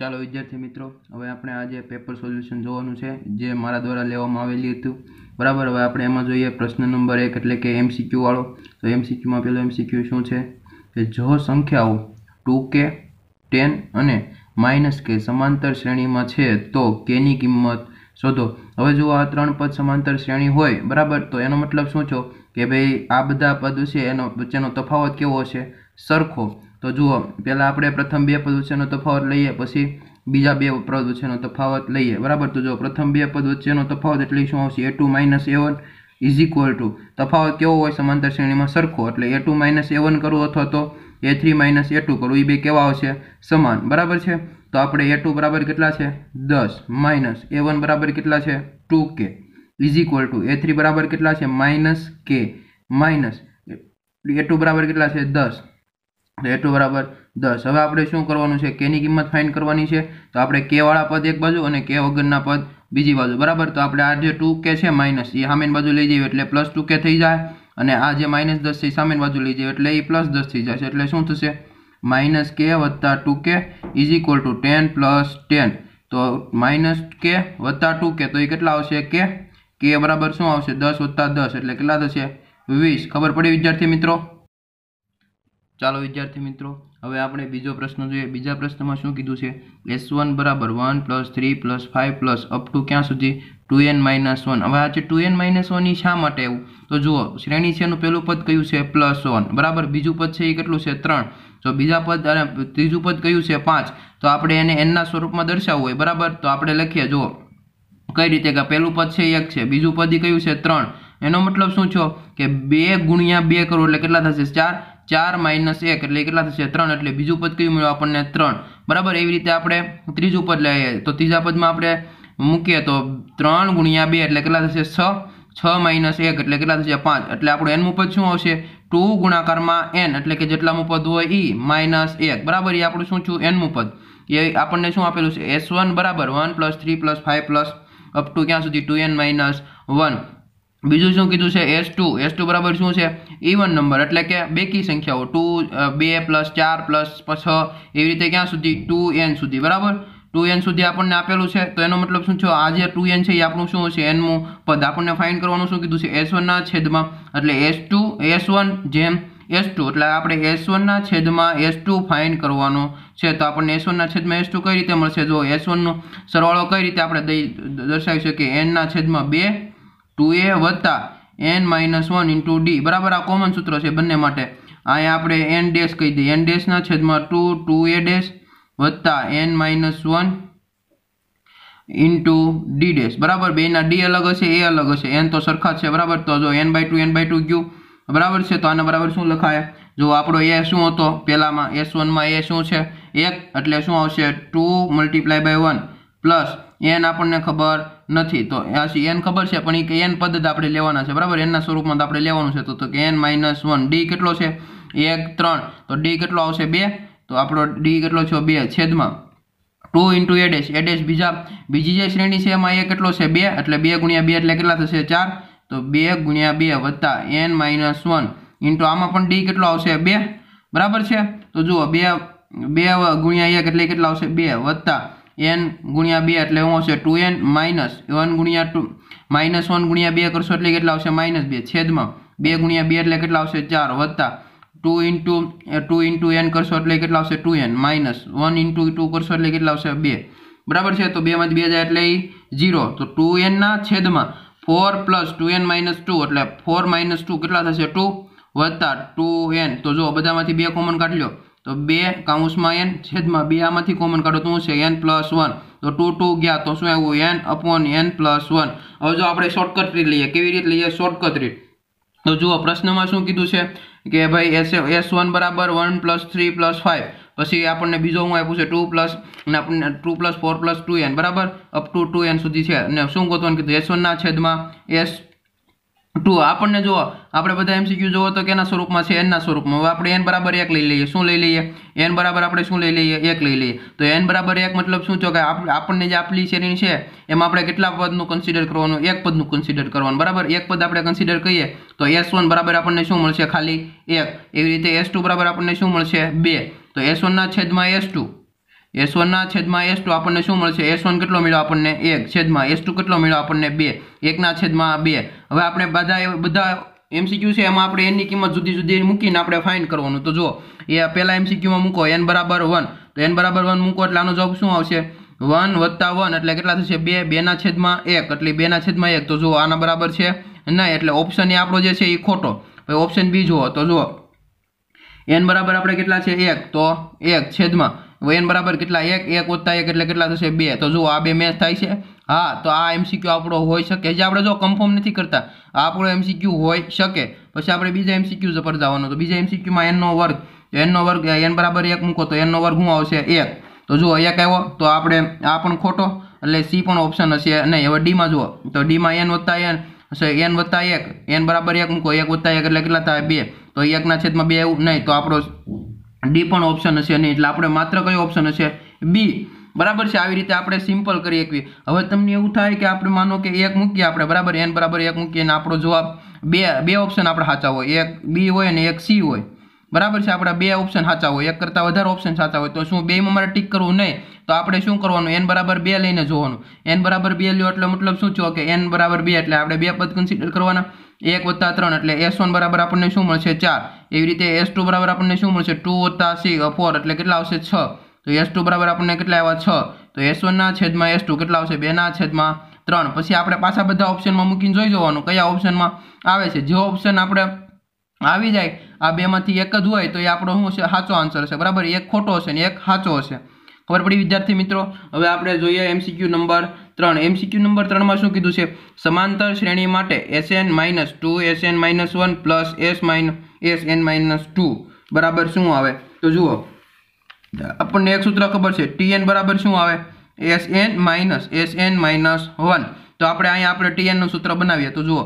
ચાલો વિદ્યાર્થી મિત્રો હવે આપણે આજે પેપર સોલ્યુશન જોવાનું છે જે મારા દ્વારા લેવામાં આવેલી હતું બરાબર હવે આપણે એમાં જોઈએ પ્રશ્ન નંબર એક એટલે કે એમસીક્યુ વાળો તો એમસીક્યુમાં પહેલો એમસીક્યુ શું છે કે જો સંખ્યાઓ ટુ કે ટેન અને માઇનસ કે સમાંતર શ્રેણીમાં છે તો કેની કિંમત શોધો હવે જો આ ત્રણ પદ સમાંતર શ્રેણી હોય બરાબર તો એનો મતલબ શું છો કે ભાઈ આ બધા પદ છે એનો વચ્ચેનો તફાવત કેવો હશે સરખો તો જુઓ પહેલાં આપણે પ્રથમ બે પદ વચ્ચેનો તફાવત લઈએ પછી બીજા બે પદ વચ્ચેનો તફાવત લઈએ બરાબર તો જો પ્રથમ બે પદ વચ્ચેનો તફાવત એટલે શું આવશે a two minus A one is equal to તફાવત કેવો હોય સમાંતર શ્રેણીમાં સરખો એટલે a two minus A one કરવું અથવા તો a three minus A two કરવું એ બે કેવા આવશે સમાન બરાબર છે તો આપણે એ ટુ બરાબર કેટલા છે દસ માઇનસ એ વન બરાબર કેટલા છે two k is equal to a three બરાબર કેટલા છે માઇનસ કે માઇનસ એ ટુ બરાબર કેટલા છે દસ એ ટુ બરાબર દસ હવે આપણે શું કરવાનું છે કેની કિંમત ફાઇન કરવાની છે તો આપણે કેવાળા પદ એક બાજુ અને કે વગરના પદ બીજી બાજુ બરાબર તો આપણે આ જે ટુ કે છે માઇનસ એ સામેની બાજુ લઈ જઈએ એટલે પ્લસ ટુ કે થઈ જાય અને આ જે માઇનસ દસ છે એ સામેની બાજુ લઈ જઈએ એટલે એ પ્લસ દસ થઈ જશે એટલે શું થશે માઇનસ કે વત્તા two k is equal to ten plus ten તો માઇનસ કે વત્તા ટુ કે તો એ કેટલા આવશે કે કે બરાબર શું આવશે દસ વત્તા દસ એટલે કેટલા થશે વીસ ખબર પડી વિદ્યાર્થી મિત્રો ચાલો વિદ્યાર્થી મિત્રો હવે આપણે બીજો પ્રશ્ન જોઈએ બીજા પ્રશ્નમાં શું કીધું છે એસ વન બરાબર one plus three plus five plus up to ક્યાં સુધી ટુ એન માઇનસ વન હવે આ છે ટુ એન માઇનસ વનની શા માટે એવું તો જુઓ શ્રેણી છે એનું પહેલું પદ કયું છે પ્લસ વન બરાબર બીજું પદ છે એ કેટલું છે ત્રણ તો બીજા પદ અને ત્રીજું પદ કયું છે પાંચ તો આપણે એને એનના સ્વરૂપમાં દર્શાવવું હોય બરાબર તો આપણે લખીએ જુઓ કઈ રીતે કે પહેલું પદ છે એક છે બીજું પદ કયું છે ત્રણ એનો મતલબ શું છો કે બે ગુણ્યા બે કરો એટલે કેટલા થશે ચાર ચાર માઇનસ એક એટલે કેટલા થશે ત્રણ એટલે બીજું પદ કયું મળ્યું આપણને ત્રણ બરાબર એવી રીતે આપણે ત્રીજું પદ લઈએ તો ત્રીજા પદમાં આપણે મૂકીએ તો ત્રણ ગુણ્યા બે એટલે કેટલા થશે છ છ માઇનસ એક એટલે કેટલા થશે પાંચ એટલે આપણું એનનું પદ શું આવશે ટુ ગુણાકારમાં એન એટલે કે જેટલામું પદ હોય ઈ માઇનસ એક બરાબર એ આપણું શું છું એનમું પદ એ આપણને શું આપેલું છે એસ વન બરાબર one plus three plus five plus up to ક્યાં સુધી ટુ એન માઇનસ વન બીજું શું કીધું છે એસ ટુ એસ ટુ બરાબર શું છે ઇવન e નંબર એટલે કે બેકી સંખ્યાઓ ટુ બે પ્લસ ચાર પ્લસ છ એવી રીતે ક્યાં સુધી ટુ એન સુધી બરાબર ટુ એન સુધી આપણને આપેલું છે તો એનો મતલબ શું છે આ જે ટુ એન છે એ આપણું શું હશે એનનું પદ આપણને ફાઇન કરવાનું શું કીધું છે એસ વનના છેદમાં એટલે એસ ટુ એસ વન જેમ એસ ટુ એટલે આપણે એસ વનના છેદમાં એસ ટુ ફાઇન કરવાનો છે તો આપણને એસ વનના છેદમાં એસ ટુ કઈ રીતે મળશે જો એસ વનનો સરવાળો કઈ રીતે આપણે દર્શાવી શકીએ એનના છેદમાં બે ટુ એ વત્તા n minus one into d બરાબર આ કોમન સૂત્ર છે બંને માટે અહીંયા આપણે એન ડેશ કહી દઈએ એન ડેશના છેદમાં ટુ ટુ એ ડેશ વત્તા n minus one into d dash બરાબર બેના ડી અલગ હશે એ અલગ હશે એન તો સરખા છે બરાબર તો જો n by two n by two ગયું બરાબર છે તો આના બરાબર શું લખાય જો આપણો એ શું હતો પહેલામાં એસ વનમાં એ શું છે એક એટલે શું આવશે two multiply by one plus n આપણને ખબર નથી તો એન ખબર છે પણ એ એન પદ આપણે લેવાના છે બરાબર એનના સ્વરૂપમાં આપણે લેવાનું છે તો કે એન માઇનસ વન ડી કેટલો છે એક ત્રણ તો ડી કેટલો આવશે બે તો આપણો ડી કેટલો છે બે છેદમાં ટુ ઇન્ટુ એડેસ એડેસ બીજા બીજી જે શ્રેણી છે એમાં એ કેટલો છે બે એટલે બે ગુણ્યા બે એટલે કેટલા થશે ચાર તો બે ગુણ્યા બે વત્તા એન માઇનસ વન ઇન્ટુ આમાં પણ ડી કેટલો આવશે બે બરાબર છે તો જુઓ બે બે ગુણ્યા એક એટલે કેટલા આવશે બે વત્તા એન ગુણ્યા બે એટલે શું હશે ટુ એન માઇનસ વન ગુણ્યા ટુ માઇનસ વન ગુણ્યા બે કરશો એટલે કેટલા આવશે માઇનસ બે છેદમાં બે ગુણ્યા બે એટલે કેટલા આવશે ચાર વત્તા two into two into n કરશો એટલે કેટલા આવશે two n minus one into two કરશો એટલે કેટલા આવશે બે બરાબર છે તો બેમાંથી બે જાય એટલે એ ઝીરો તો ટુ એનના છેદમાં four plus two n minus two એટલે ફોર માઇનસ ટુ કેટલા થશે ટુ વત્તા ટુ એન તો જો બધામાંથી બે કોમન કાઢ લ્યો તો બે કાઉન્સમાં એન છેદમાં બે આમાંથી કોમન કાઢો તો શું છે એન પ્લસ વન તો ટુ ટુ ગયા તો શું આવ્યું n upon n plus one હવે જો આપણે શોર્ટકટ રીત લઈએ કેવી રીતે લઈએ શોર્ટકટ રીટ તો જુઓ પ્રશ્નમાં શું કીધું છે કે ભાઈ એસ એસ વન બરાબર one plus three plus five પછી આપણને બીજો હું આપ્યું છે ટુ પ્લસ અને આપણને two plus four plus two N બરાબર અપ ટુ ટુ એન સુધી છે અને શું ગોતવાનું કીધું એસ વનના છેદમાં એસ ટુ આપણને જુઓ આપણે બધા એમસીક્યુ જુઓ તો કેના સ્વરૂપમાં છે એનના સ્વરૂપમાં હવે આપણે એન બરાબર એક લઈ લઈએ શું લઈ લઈએ એન બરાબર આપણે શું લઈ લઈએ એક લઈ લઈએ તો એન બરાબર એક મતલબ શું છો કે આપણને જે આપેલી શ્રેણી છે એમાં આપણે કેટલા પદનું કન્સિડર કરવાનું એક પદનું કન્સિડર કરવાનું બરાબર એક પદ આપણે કન્સિડર કરીએ તો એસ વન બરાબર આપણને શું મળશે ખાલી એક એવી રીતે એસ ટુ બરાબર આપણને શું મળશે બે તો એસ વનના છેદમાં એસ ટુ એસ વનના છેદમાં એસ ટુ આપણને શું મળશે એસ વન કેટલો મળ્યો આપણને એક છેદમાં એસ ટુ કેટલો મળ્યો આપણને બે એકના છેદમાં બે હવે આપણે બધા બધા એમસીક્યુ છે એમાં આપણે એની કિંમત જુદી જુદી મૂકીને આપણે ફાઇન કરવાનું તો જુઓ એ પહેલાં એમસીક્યુમાં મૂકો એન બરાબર વન તો એન બરાબર વન મૂકો એટલે આનો જવાબ શું આવશે વન વત્તા વન એટલે કેટલા થશે બે બેના છેદમાં એક એટલે બેના છેદમાં એક તો જુઓ આના બરાબર છે નહીં એટલે ઓપ્શન એ આપણો જે છે એ ખોટો ઓપ્શન બી જુઓ તો જુઓ એન બરાબર આપણે કેટલા છે એક તો એક છેદમાં એન બરાબર કેટલા એક એક ઓછા એક એટલે કેટલા થશે બે તો જુઓ આ બે મેચ થાય છે હા તો આ એમસીક્યુ આપણો હોઈ શકે જે આપણે જો કન્ફર્મ નથી કરતા આપણો એમસીક્યુ હોઈ શકે પછી આપણે બીજા એમસીક્યુ પર જવાનું તો બીજા એમસીક્યુમાં એનનો વર્ગ એનનો વર્ગ એન બરાબર એક મૂકો તો એનનો વર્ગ શું આવશે એક તો જુઓ એક આવ્યો તો આપણે આ પણ ખોટો એટલે સી પણ ઓપ્શન હશે નહીં હવે ડીમાં જુઓ તો ડીમાં એન વત્તા એન હશે એન વત્તા એક એન બરાબર એક મૂકો એક વત્તા એક એટલે કેટલા થાય બે તો એકના છેદમાં બે એવું નહીં તો આપણો ડી પણ ઓપ્શન હશે નહીં એટલે આપણે માત્ર કયો ઓપ્શન હશે બી બરાબર છે આવી રીતે આપણે સિમ્પલ કરી શકીએ હવે તમને એવું થાય કે આપણે માનો કે એક મૂકીએ આપણે બરાબર એન બરાબર એક મૂકીએ અને આપણો જવાબ બે બે ઓપ્શન આપણે સાચા હોય એક બી હોય અને એક સી હોય બરાબર છે આપણા બે ઓપ્શન સાચા હોય એક કરતાં વધારે ઓપ્શન સાચા હોય તો શું બેમાં મારે ટીક કરવું નહીં તો આપણે શું કરવાનું એન બરાબર બે લઈને જોવાનું એન બરાબર બે લ્યો એટલે મતલબ શું છો કે એન બરાબર બે એટલે આપણે બે પદ કન્સિડર કરવાના એક વત્તા ત્રણ એટલે એસ વન બરાબર આપણને શું મળશે ચાર એવી રીતે એસ ટુ બરાબર આપણને શું મળશે ટુ વત્તા સિક્સ ફોર એટલે કેટલા આવશે છ તો એસ ટુ બરાબર આપણને કેટલા આવ્યા છ તો એસ વનના છેદમાં એસ ટુ કેટલા આવશે બેના છેદમાં ત્રણ પછી આપણે પાછા બધા ઓપ્શનમાં મૂકીને જોઈ જોવાનું કયા ઓપ્શનમાં આવે છે જે ઓપ્શન આપણે આવી જાય આ બેમાંથી એક જ હોય તો એ આપણો શું છે સાચો આન્સર હશે બરાબર એક ખોટો હશે ને એક સાચો હશે ખબર પડી વિદ્યાર્થી મિત્રો હવે આપણે જોઈએ એમસીક્યુ નંબર ત્રણ એમસીક્યુ નંબર ત્રણમાં શું કીધું છે સમાંતર શ્રેણી માટે SN minus two S N minus one plus S minus S N minus two બરાબર શું આવે તો જુઓ આપણને એક સૂત્ર ખબર છે ટી એન બરાબર શું આવે S N minus S N minus one તો આપણે અહીંયા આપણે ટી એનનું સૂત્ર બનાવીએ તો જુઓ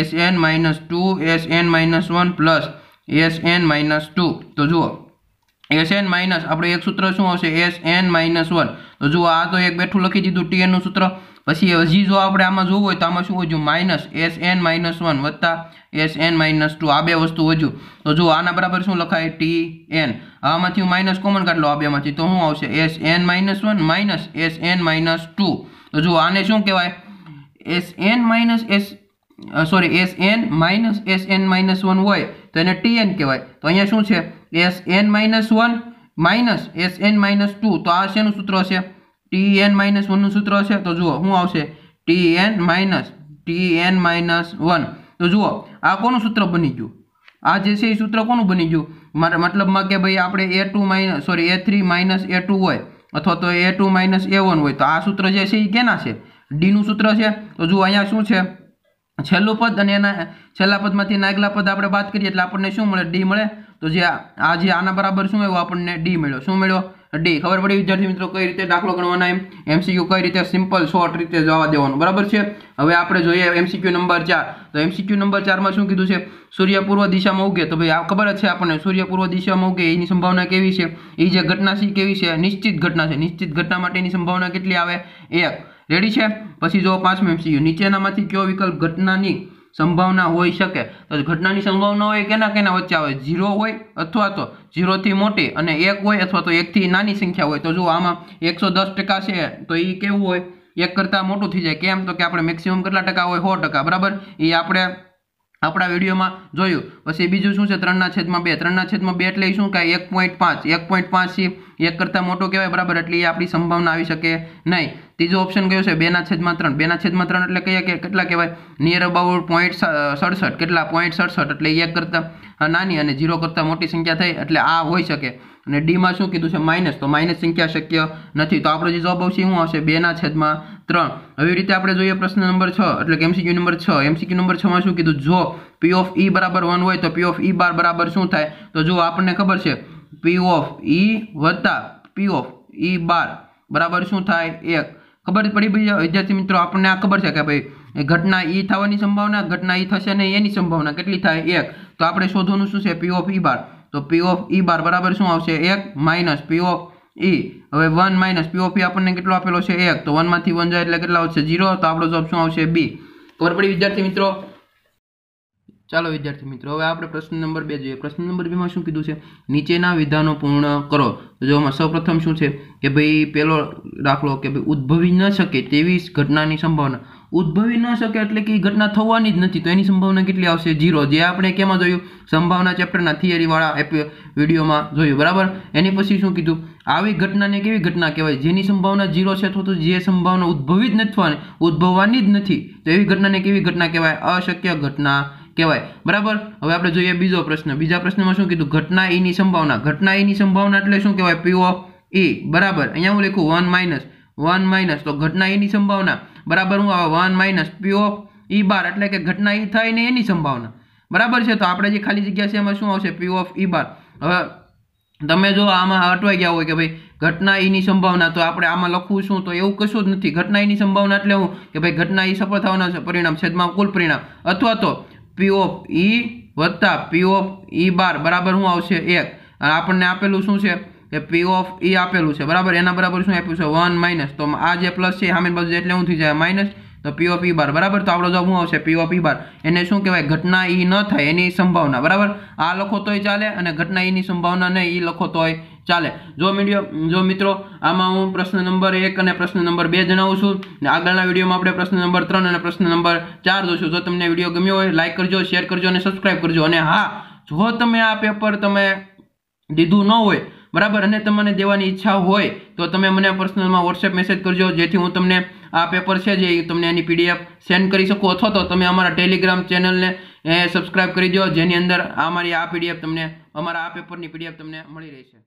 S N minus two S N minus one plus S N minus two તો જુઓ એસ એન માઇનસ આપણે એક સૂત્ર શું આવશે એસ એન માઇનસ વન તો જુઓ આ તો એક બેઠું લખી દીધું ટીએનનું સૂત્ર પછી હજી જો આપણે આમાં જોવું હોય તો આમાં શું હોજું minus S N minus one વત્તા એસ એન માઇનસ ટુ આ બે વસ્તુ હજુ તો જો આના બરાબર શું લખાય ટી એન આમાંથી હું માઇનસ કોમન કાઢ લો આ બેમાંથી તો શું આવશે S N minus one minus S N minus two તો જુઓ આને શું કહેવાય S N minus S sorry S N minus S N minus one હોય તો એને ટી એન કહેવાય તો અહીંયા શું છે S N minus one minus S N minus two તો આ શેનું સૂત્ર હશે ટી એન માઇનસ વનનું સૂત્ર હશે તો જુઓ શું આવશે T N minus T N minus one તો જુઓ આ કોનું સૂત્ર બની ગયું આ જે છે એ સૂત્ર કોનું બની ગયું મારા મતલબમાં કે ભાઈ આપણે A two minus sorry A three minus A two હોય અથવા તો A two minus A one હોય તો આ સૂત્ર જે છે એ કેના છે ડીનું સૂત્ર છે તો જુઓ અહીંયા શું છે છેલ્લું પદ અને એના છેલ્લા પદમાંથી નાગલા પદ આપણે વાત કરીએ એટલે આપણને શું મળે ડી મળે તો જે આ જે આના બરાબર શું આવ્યું આપણને ડી મળ્યો શું મળ્યો ડી ખબર પડી વિદ્યાર્થી મિત્રો કઈ રીતે દાખલો ગણવાના એમ એમસીક્યુ કઈ રીતે સિમ્પલ શોર્ટ રીતે જવા દેવાનું બરાબર છે હવે આપણે જોઈએ એમસીક્યુ નંબર ચાર તો એમસીક્યુ નંબર ચારમાં શું કીધું છે સૂર્યપૂર્વ દિશામાં ઉગે તો ભાઈ આ ખબર જ છે આપણને સૂર્યપૂર્વ દિશામાં ઉગે એની સંભાવના કેવી છે એ જે ઘટના છે કેવી છે નિશ્ચિત ઘટના છે નિશ્ચિત ઘટના માટેની સંભાવના કેટલી આવે એક રેડી છે પછી જો પાંચમું એમસીક્યુ નીચેનામાંથી કયો વિકલ્પ ઘટનાની સંભાવના હોઈ શકે તો ઘટનાની સંભાવના હોય કેના કેના વચ્ચે આવે ઝીરો હોય અથવા તો ઝીરોથી મોટી અને એક હોય અથવા તો એકથી નાની સંખ્યા હોય તો જો આમાં એકસો દસ ટકા છે તો એ કેવું હોય એક કરતાં મોટું થઈ જાય કેમ તો કે આપણે મેક્સિમમ કેટલા ટકા હોય સો ટકા બરાબર એ આપણે આપણા વિડીયોમાં જોયું પછી બીજું શું છે ત્રણના છેદમાં બે ત્રણના છેદમાં બે એટલે શું કે એક પોઈન્ટ પાંચ એક પોઈન્ટ પાંચ છે એક કરતાં મોટો કહેવાય બરાબર એટલે એ આપણી સંભાવના આવી શકે નહીં ત્રીજો ઓપ્શન કયો છે બેના છેદમાં ત્રણ બેના છેદમાં ત્રણ એટલે કહીએ કે કેટલા કહેવાય નિયર અબાઉટ પોઈન્ટ સડસઠ કેટલા પોઈન્ટ સડસઠ એટલે એક કરતાં નાની અને ઝીરો કરતાં મોટી સંખ્યા થઈ એટલે આ હોઈ શકે અને ડીમાં શું કીધું છે માઇનસ તો માઇનસ સંખ્યા શક્ય નથી તો આપણો જે જવાબ આવશે શું આવશે બેના છેદમાં ત્રણ આવી રીતે આપણે જોઈએ પ્રશ્ન નંબર છ એટલે કે એમસીક્યુ નંબર છ એમસીક્યુ નંબર છમાં શું કીધું જો પી ઓફ ઈ બરાબર વન હોય તો પી ઓફ ઈ બાર બરાબર શું થાય તો જો આપણને ખબર છે પી ઓફ ઈ વત્તા પી ઓફ ઈ બાર બરાબર શું થાય એક ખબર પડી ભાઈ વિદ્યાર્થી મિત્રો આપણને આ ખબર છે કે ભાઈ ઘટના ઈ e થવાની સંભાવના ઘટના ઈ e થશે ને એની સંભાવના કેટલી થાય એક તો આપણે શોધવાનું શું છે પી ઓફ ઈ બાર તો પી ઓફ ઈ બાર બરાબર શું આવશે એક માઇનસ પી ઓફ એ હવે વન માઇનસ પીઓપી આપણને કેટલો આપેલો છે એક તો વનમાંથી વન જાય એટલે કેટલા આવશે ઝીરો તો આપણો જવાબ શું આવશે બી ખબર પડી વિદ્યાર્થી મિત્રો ચાલો વિદ્યાર્થી મિત્રો હવે આપણે પ્રશ્ન નંબર બે જોઈએ પ્રશ્ન નંબર બેમાં શું કીધું છે નીચેના વિધાનો પૂર્ણ કરો તો જોવામાં સૌપ્રથમ શું છે કે ભાઈ પેલો દાખલો કે ભાઈ ઉદ્ભવી ન શકે તેવી ઘટનાની સંભાવના ઉદ્ભવી ન શકે એટલે કે એ ઘટના થવાની જ નથી તો એની સંભાવના કેટલી આવશે ઝીરો જે આપણે કેમાં જોયું સંભાવના ચેપ્ટરના થિયરીવાળા વિડીયોમાં જોયું બરાબર એની પછી શું કીધું આવી ઘટનાને કેવી ઘટના કહેવાય જેની સંભાવના ઝીરો છે અથવા તો જે સંભાવના ઉદ્ભવી જ નથી ઉદ્ભવવાની જ નથી તો એવી ઘટનાને કેવી ઘટના કહેવાય અશક્ય ઘટના કહેવાય બરાબર હવે આપણે જોઈએ બીજો પ્રશ્ન બીજા પ્રશ્નમાં શું કીધું ઘટના એની e સંભાવના ઘટના એની e સંભાવના એટલે શું કહેવાય પી ઓફ એ બરાબર અહીંયા હું લખું વન માઇનસ વન માઇનસ તો ઘટના એની e સંભાવના બરાબર હું આ વન માઇનસ પી ઈ બાર એટલે કે ઘટના ઈ થાય ને એની સંભાવના બરાબર છે તો આપણે જે ખાલી જગ્યા છે એમાં શું આવશે પી ઓફ ઈ બાર હવે તમે જો આમાં અટવાઈ ગયા હોય કે ભાઈ ઘટના ઈની સંભાવના તો આપણે આમાં લખવું શું તો એવું કશું જ નથી ઘટના ઈની સંભાવના એટલે હું કે ભાઈ ઘટના ઈ સફળ થવાના પરિણામ છેદમાં કુલ પરિણામ અથવા તો પી ઓફ ઈ વત્તા પી ઓફ ઈ બાર બરાબર શું આવશે એક આપણને આપેલું શું છે કે પી ઓફ ઈ આપેલું છે બરાબર એના બરાબર શું આપ્યું છે વન માઇનસ તો આ જે પ્લસ છે સામે બાજુ એટલે શું થઈ જાય માઇનસ તો પી ઓફ ઈ બાર બરાબર તો આપણો જવાબ શું આવશે પી ઓફ ઈ બાર એને શું કહેવાય ઘટના ઈ ન થાય એની સંભાવના બરાબર આ લખો તોય ચાલે અને ઘટના ઈની સંભાવના નહીં ઈ લખો તોય ચાલે જો મીડિયો જો મિત્રો આમાં હું પ્રશ્ન નંબર એક અને પ્રશ્ન નંબર બે જણાવું છું અને આગળના વિડીયોમાં આપણે પ્રશ્ન નંબર ત્રણ અને પ્રશ્ન નંબર ચાર જોશું જો તમને વિડીયો ગમ્યો હોય લાઇક કરજો શેર કરજો અને સબસ્ક્રાઇબ કરજો અને હા જો તમે આ પેપર તમે દીધું ન હોય બરાબર અને તમને દેવાની ઈચ્છા હોય તો તમે મને પર્સનલમાં વોટ્સએપ મેસેજ કરજો જેથી હું તમને આ પેપર છે જે તમને એની પીડીએફ સેન્ડ કરી શકો અથવા તો તમે અમારા ટેલિગ્રામ ચેનલને સબસ્ક્રાઇબ કરી દો જેની અંદર અમારી આ પીડીએફ તમને અમારા આ પેપરની પીડીએફ તમને મળી રહી છે